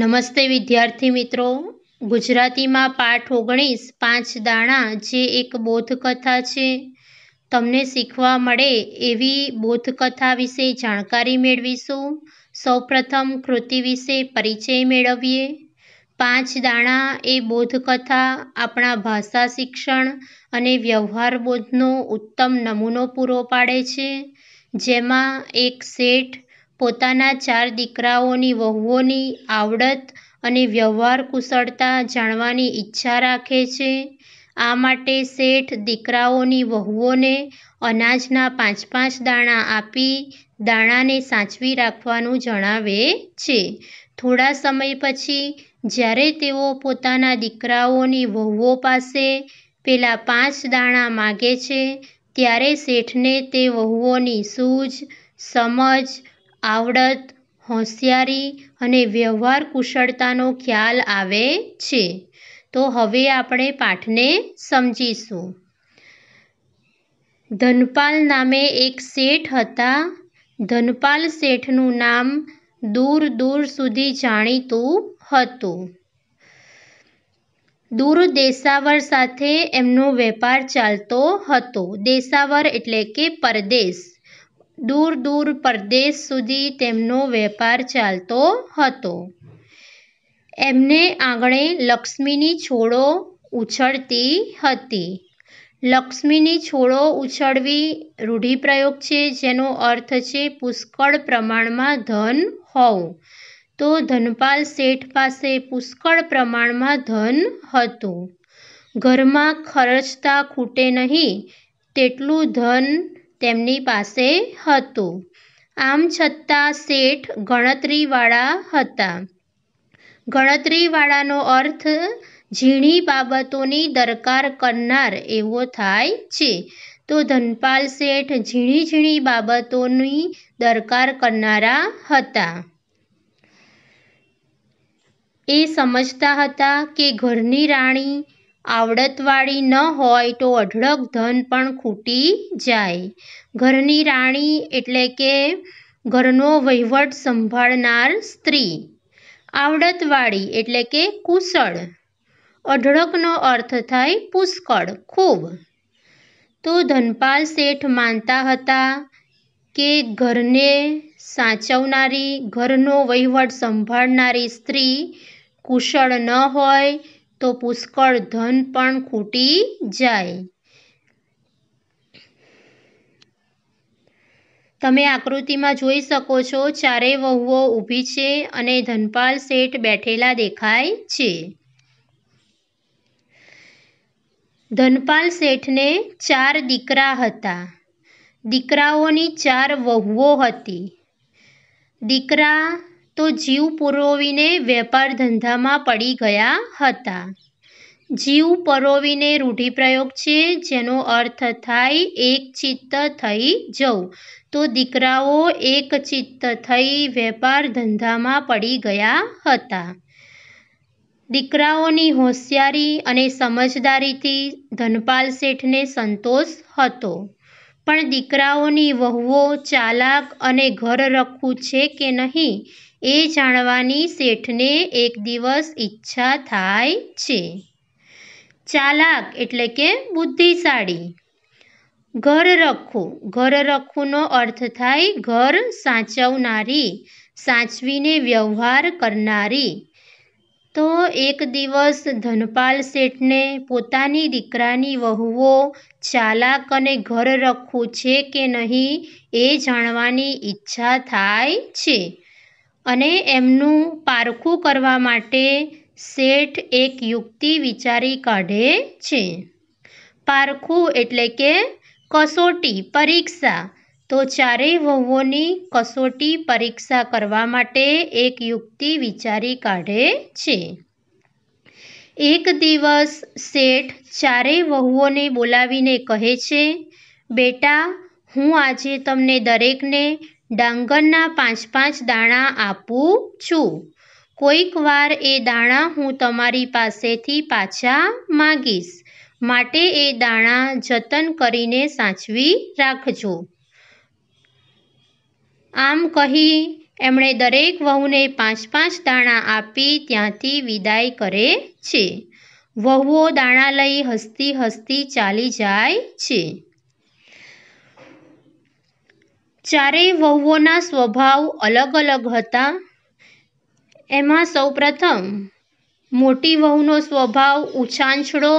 નમસ્તે વિદ્યાર્થી મિત્રો ગુજરાતીમાં પાઠ ઓગણીસ પાંચ દાણા જે એક બોધકથા છે તમને શીખવા મળે એવી બોધકથા વિશે જાણકારી મેળવીશું સૌપ્રથમ કૃતિ વિશે પરિચય મેળવીએ પાંચ દાણા એ બોધકથા આપણા ભાષા શિક્ષણ અને વ્યવહાર બોધનો ઉત્તમ નમૂનો પૂરો પાડે છે જેમાં એક શેઠ પોતાના ચાર દીકરાઓની વહુઓની આવડત અને વ્યવહાર કુશળતા જાણવાની ઈચ્છા રાખે છે. આ માટે શેઠ દીકરાઓની વહુઓને અનાજના પાંચ-પાંચ દાણા આપી દાણાને સાચવી રાખવાનું જણાવે છે. થોડા સમય પછી જ્યારે તેઓ પોતાના દીકરાઓની વહુઓ પાસે પેલા પાંચ દાણા માગે છે, ત્યારે શેઠને તે વહુઓની સૂઝ, સમજ આવડત હોશિયારી અને વ્યવહાર કુશળતાનો ખ્યાલ આવે છે તો હવે આપણે પાઠને સમજીશું ધનપાલ નામે એક શેઠ હતા ધનપાલ શેઠનું નામ દૂર દૂર સુધી જાણીતું હતું દૂર દેશાવર સાથે એમનો વેપાર ચાલતો હતો દેશાવર એટલે કે પરદેશ દૂર દૂર પરદેશ સુધી તેમનો વેપાર ચાલતો હતો એમને આંગણે લક્ષ્મીની છોડો ઉછળતી હતી લક્ષ્મીની છોડો ઉછળવી રૂઢિપ્રયોગ છે જેનો અર્થ છે પુષ્કળ પ્રમાણમાં ધન હોવું તો ધનપાલ શેઠ પાસે પુષ્કળ પ્રમાણમાં ધન હતું ઘરમાં ખર્ચતા ખૂટે નહીં તેટલું ધન તેમની પાસે હતું આમ છતાં શેઠ ગણતરીવાળા હતા ગણતરીવાળાનો અર્થ ઝીણી બાબતોની દરકાર કરનાર એવો થાય છે તો ધનપાલ શેઠ ઝીણી ઝીણી બાબતોની દરકાર કરનારા હતા એ સમજતા હતા કે ઘરની રાણી આવડતવાળી ન હોય તો અઢળક ધન પણ ખૂટી જાય ઘરની રાણી એટલે કે ઘરનો વહીવટ સંભાળનાર સ્ત્રી આવડતવાળી એટલે કે કુશળ અઢળકનો અર્થ થાય પુષ્કળ ખૂબ તો ધનપાલ શેઠ માનતા હતા કે ઘરને સાચવનારી ઘરનો વહીવટ સંભાળનારી સ્ત્રી કુશળ ન હોય તો પુષ્કળ ધન પણ ખૂટી જાય તમે આકૃતિમાં જોઈ શકો છો ચારે વહુઓ ઊભી છે અને ધનપાલ શેઠ બેઠેલા દેખાય છે ધનપાલ શેઠને ચાર દીકરા હતા દીકરાઓની ચાર વહુઓ હતી દીકરા તો જીવ પુરોવીને વેપાર ધંધામાં પડી ગયા હતા જીવ પરોવીને રૂઢિપ્રયોગ છે જેનો અર્થ થાય એક ચિત્ત થઈ જવું તો દીકરાઓ એક ચિત્ત થઈ વેપાર ધંધામાં પડી ગયા હતા દીકરાઓની હોશિયારી અને સમજદારીથી ધનપાલ શેઠને સંતોષ હતો પણ દીકરાઓની વહુઓ ચાલાક અને ઘર રખવું છે કે નહીં એ જાણવાની શેઠને એક દિવસ ઈચ્છા થાય છે ચાલાક એટલે કે બુદ્ધિશાળી ઘર રખું ઘર રખુંનો અર્થ થાય ઘર સાચવનારી સાચવીને વ્યવહાર કરનારી તો એક દિવસ ધનપાલ શેઠને પોતાની દીકરાની વહુઓ ચાલાક અને ઘર રખવું છે કે નહીં એ જાણવાની ઈચ્છા થાય છે અને એમનું પારખું કરવા માટે શેઠ એક યુક્તિ વિચારી કાઢે છે પારખું એટલે કે કસોટી પરીક્ષા તો ચારેય વહુઓની કસોટી પરીક્ષા કરવા માટે એક યુક્તિ વિચારી કાઢે છે એક દિવસ શેઠ ચારેય વહુઓને બોલાવીને કહે છે બેટા હું આજે તમને દરેકને ડાંગરના પાંચ પાંચ દાણા આપું છું કોઈક વાર એ દાણા હું તમારી પાસેથી પાછા માગીશ માટે એ દાણા જતન કરીને સાચવી રાખજો આમ કહી એમણે દરેક વહુને પાંચ પાંચ દાણા આપી ત્યાંથી વિદાય કરે છે વહુઓ દાણા લઈ હસતી હસતી ચાલી જાય છે ચારેય વહુઓના સ્વભાવ અલગ અલગ હતા એમાં સૌપ્રથમ મોટી વહુનો સ્વભાવ ઉછાંછળો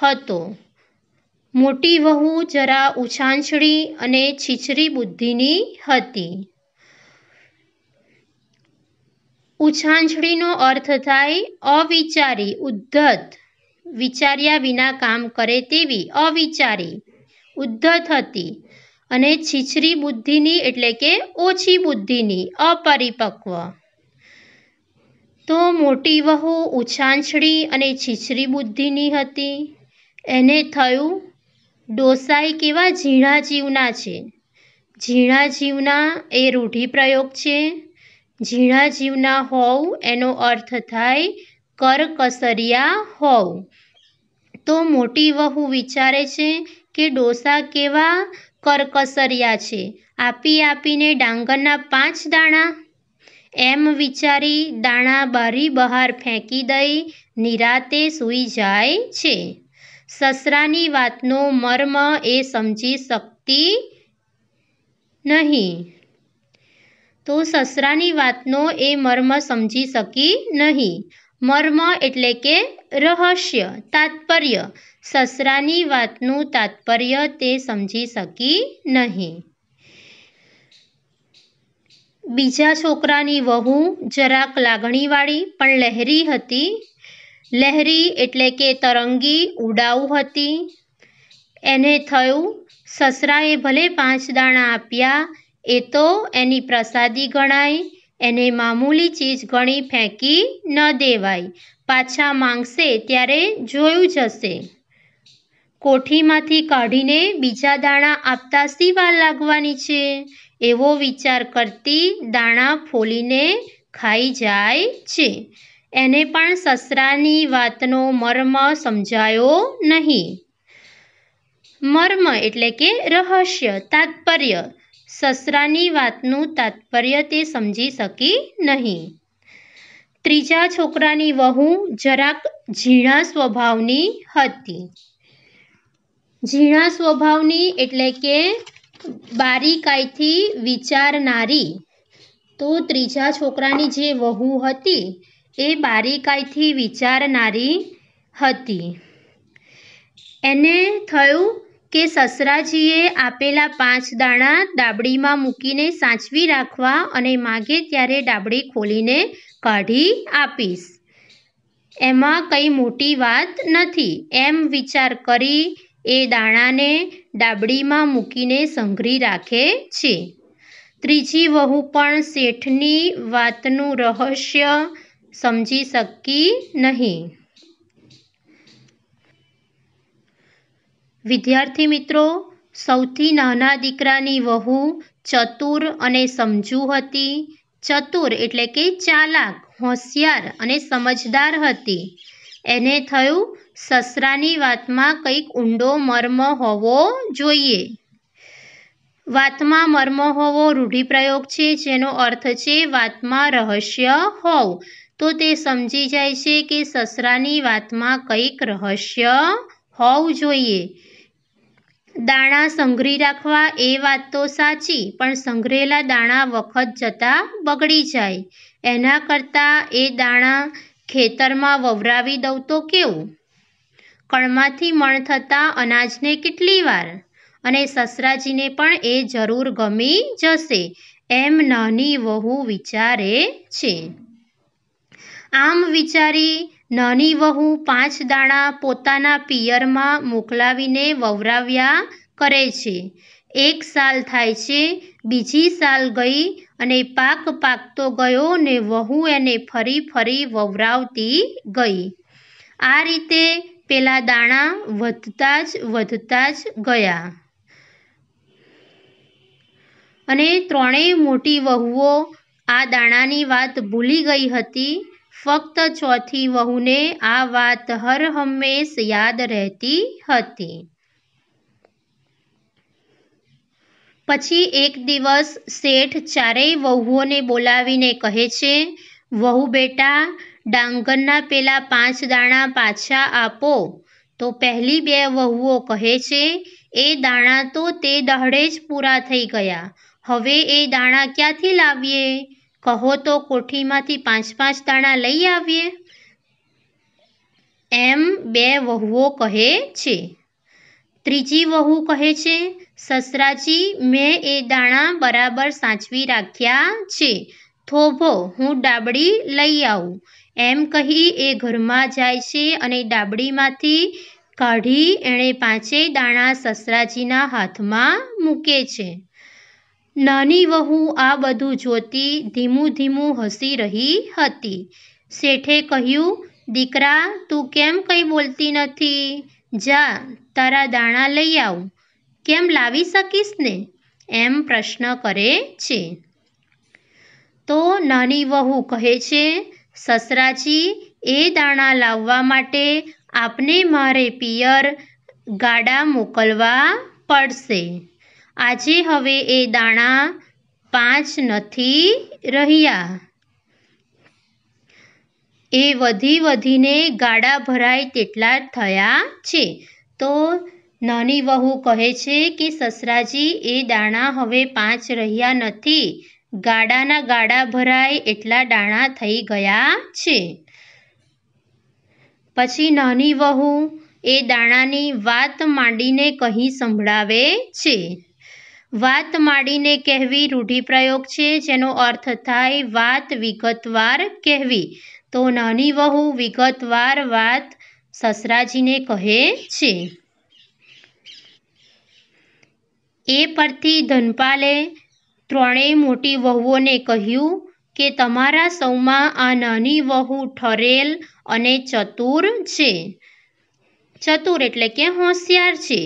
હતો મોટી વહુ જરા ઉછાંછળી અને છીછરી બુદ્ધિની હતી ઉછાંછળીનો અર્થ થાય અવિચારી ઉદ્ધત વિચાર્યા વિના કામ કરે તેવી અવિચારી ઉદ્ધત હતી અને છીછરી બુદ્ધિની એટલે કે ઓછી બુદ્ધિની અપરિપક્વ તો મોટી વહુ ઉછાંછડી અને છીછરી બુદ્ધિની હતી એને થયું ડોસાઈ કેવા ઝીણા જીવના છે ઝીણા જીવના એ રૂઢિપ્રયોગ છે ઝીણા જીવના હોવ એનો અર્થ થાય કરકસરિયા હોવ તો મોટી વહુ વિચારે છે કે ડોસા કેવા કરકસર્યા છે આપી આપીને ડાંગરના પાંચ દાણા એમ વિચારી દાણા બારી બહાર ફેંકી દઈ નિરાતે સૂઈ જાય છે સસરાની વાતનો મર્મ એ સમજી શકતી નહીં તો સસરાની વાતનો એ મર્મ સમજી શકી નહીં મર્મ એટલે કે રહસ્ય તાત્પર્ય સસરાની વાતનું તાત્પર્ય તે સમજી શકી નહીં બીજા છોકરાની વહુ જરાક લાગણીવાળી પણ લહેરી હતી લહેરી એટલે કે તરંગી ઉડાઉ હતી એને થયું સસરાએ ભલે પાંચ દાણા આપ્યા એ તો એની પ્રસાદી ગણાય એને મામૂલી ચીજ ગણી ફેંકી ન દેવાય પાછા માંગશે ત્યારે જોયું જશે કોઠીમાંથી કાઢીને બીજા દાણા આપતા સીવા લાગવાની છે એવો વિચાર કરતી દાણા ફોલીને ખાઈ જાય છે એને પણ સસરાની વાતનો મર્મ સમજાયો નહીં મર્મ એટલે કે રહસ્ય તાત્પર્ય સસરાની વાતનું તાત્પર્ય તે સમજી શકી નહીં ત્રીજા છોકરાની વહુ જરાક ઝીણા સ્વભાવની હતી ઝીણા સ્વભાવની એટલે કે બારીકાઈથી વિચારનારી તો ત્રીજા છોકરાની જે વહુ હતી એ બારીકાઈથી વિચારનારી હતી એને થયું કે સસરાજીએ આપેલા પાંચ દાણા ડાબડીમાં મૂકીને સાચવી રાખવા અને માગે ત્યારે ડાબડી ખોલીને કાઢી આપીશ એમાં કંઈ મોટી વાત નથી એમ વિચાર કરી એ દાણાને ડાબડીમાં મૂકીને સંઘરી રાખે છે ત્રીજી વહુ પણ શેઠની વાતનું રહસ્ય સમજી શકી નહીં વિદ્યાર્થી મિત્રો સૌથી નાના દીકરાની વહુ ચતુર અને સમજુ હતી ચતુર એટલે કે ચાલાક હોશિયાર અને સમજદાર હતી એને થયું સસરાની વાતમાં કંઈક ઊંડો મર્મ હોવો જોઈએ વાતમાં મર્મ હોવો રૂઢિપ્રયોગ છે જેનો અર્થ છે વાતમાં રહસ્ય હોવ તો તે સમજી જાય છે કે સસરાની વાતમાં કંઈક રહસ્ય હોવું જોઈએ દાણા સંઘરી રાખવા એ વાત તો સાચી પણ સંઘરેલા દાણા વખત જતાં બગડી જાય એના કરતાં એ દાણા ખેતરમાં વવરાવી દઉં તો કેવું કણમાંથી મણ થતાં અનાજને કેટલી વાર અને સસરાજીને પણ એ જરૂર ગમી જશે એમ નાની વહુ વિચારે છે આમ વિચારી નાની વહુ પાંચ દાણા પોતાના પિયરમાં મોકલાવીને વવરાવ્યા કરે છે એક સાલ થાય છે બીજી સાલ ગઈ અને પાક પાકતો ગયો ને વહુ એને ફરી ફરી વવરાવતી ગઈ આ રીતે પેલા દાણા વધતા જ વધતા જ ગયા અને ત્રણેય મોટી વહુઓ આ દાણાની વાત ભૂલી ગઈ હતી ફક્ત ચોથી વહુને આ વાત હરહંમેશ યાદ રહેતી હતી પછી એક દિવસ શેઠ ચારેય વહુઓને બોલાવીને કહે છે વહુ બેટા ડાંગરના પેલા પાંચ દાણા પાછા આપો તો પહેલી બે વહુઓ કહે છે એ દાણા તો તે દહાડે જ પૂરા થઈ ગયા હવે એ દાણા ક્યાંથી લાવીએ કહો તો કોઠીમાંથી પાંચ પાંચ દાણા લઈ આવીએ એમ બે વહુઓ કહે છે ત્રીજી વહુ કહે છે સસરાજી મેં એ દાણા બરાબર સાચવી રાખ્યા છે થોભો હું ડાબડી લઈ આવું એમ કહી એ ઘરમાં જાય છે અને ડાબડીમાંથી કાઢી એણે પાંચેય દાણા સસરાજીના હાથમાં મૂકે છે નાની વહુ આ બધું જોતી ધીમું ધીમું હસી રહી હતી શેઠે કહ્યું દીકરા તું કેમ કંઈ બોલતી નથી જા તારા દાણા લઈ આવ કેમ લાવી શકીશ ને એમ પ્રશ્ન કરે છે તો નાની વહુ કહે છે સસરાજી એ દાણા લાવવા માટે આપને મારે પિયર ગાડા મોકલવા પડશે આજે હવે એ દાણા પાંચ નથી રહ્યા એ વધી વધીને ગાડા ભરાય તેટલા થયા છે તો નાની વહુ કહે છે કે સસરાજી એ દાણા હવે પાંચ રહ્યા નથી ગાડાના ગાડા ભરાય એટલા દાણા થઈ ગયા છે પછી નાની વહુ એ દાણાની વાત માંડીને કહી સંભળાવે છે વાત માંડીને કહેવી રૂઢિપ્રયોગ છે જેનો અર્થ થાય વાત વિગતવાર કહેવી તો નાની વહુ વિગતવાર વાત સસરાજીને કહે છે એ પરથી ધનપાલે ત્રણેય મોટી વહુઓને કહ્યું કે તમારા સૌમાં આ નાની વહુ ઠરેલ અને ચતુર છે ચતુર એટલે કે હોશિયાર છે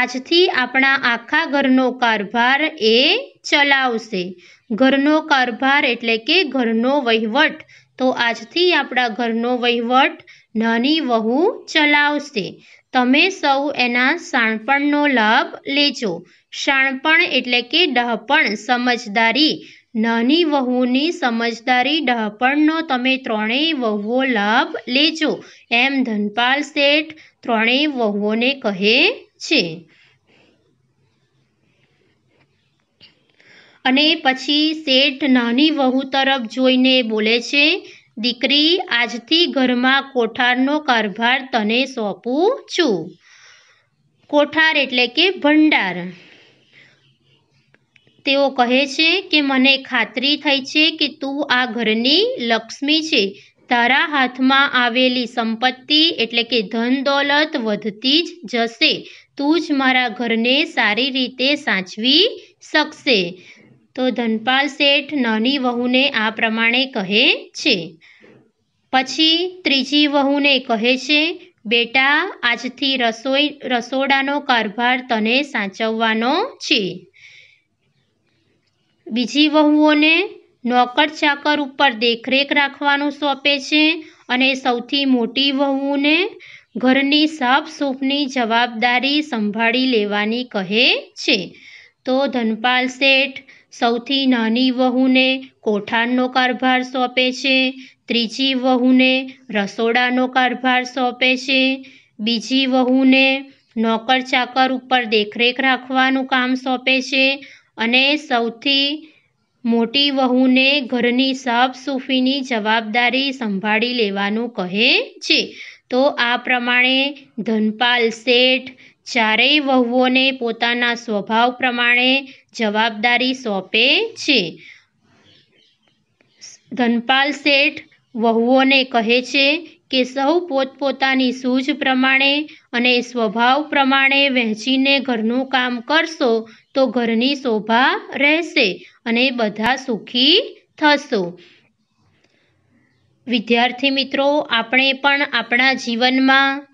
આજથી આપણા આખા ઘરનો કારભાર એ ચલાવશે ઘરનો કારભાર એટલે કે ઘરનો વહીવટ તો આજથી આપણા ઘરનો વહીવટ નાની વહુ ચલાવશે તમે સૌ એના શાણપણનો લાભ લેજો શાણપણ એટલે કે ડહપણ સમજદારી નાની વહુની સમજદારી ડહાપણનો તમે ત્રણેય વહુઓ લાભ લેજો એમ ધનપાલ શેઠ ત્રણેય વહુઓને કહે છે અને પછી શેઠ નાની વહુ તરફ જોઈને બોલે છે દીકરી આજથી ઘરમાં કોઠારનો કારભાર તને સોંપું છું કોઠાર એટલે કે ભંડાર તેઓ કહે છે કે મને ખાતરી થઈ છે કે તું આ ઘરની લક્ષ્મી છે તારા હાથમાં આવેલી સંપત્તિ એટલે કે ધન દોલત વધતી જ જશે તું જ મારા ઘરને સારી રીતે સાચવી શકશે તો ધનપાલ શેઠ નાની વહુને આ પ્રમાણે કહે છે પછી ત્રીજી વહુને કહે છે બેટા આજથી રસોઈ રસોડાનો કારભાર તને સાચવવાનો છે બીજી વહુઓને નોકર ચાકર ઉપર દેખરેખ રાખવાનું સોંપે છે અને સૌથી મોટી વહુને ઘરની સાફસૂફની જવાબદારી સંભાળી લેવાની કહે છે તો ધનપાલ શેઠ સૌથી નાની વહુને કોઠારનો કારભાર સોંપે છે ત્રીજી વહુને રસોડાનો કારભાર સોંપે છે બીજી વહુને નોકર ચાકર ઉપર દેખરેખ રાખવાનું કામ સોંપે છે અને સૌથી મોટી વહુને ઘરની સાફ સૂફીની જવાબદારી સંભાળી લેવાનું કહે છે તો આ પ્રમાણે ધનપાલ શેઠ ચારેય વહુઓને પોતાના સ્વભાવ પ્રમાણે જવાબદારી સોંપે છે ધનપાલ શેઠ વહુઓને કહે છે કે સૌ પોતપોતાની સૂઝ પ્રમાણે અને સ્વભાવ પ્રમાણે વહેંચીને ઘરનું કામ કરશો તો ઘરની શોભા રહેશે અને બધા સુખી થશો વિદ્યાર્થી મિત્રો આપણે પણ આપણા જીવનમાં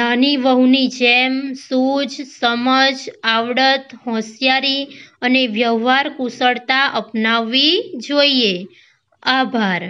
નાની વહુની જેમ સૂઝ સમજ આવડત હોશિયારી અને વ્યવહાર કુશળતા અપનાવવી જોઈએ આભાર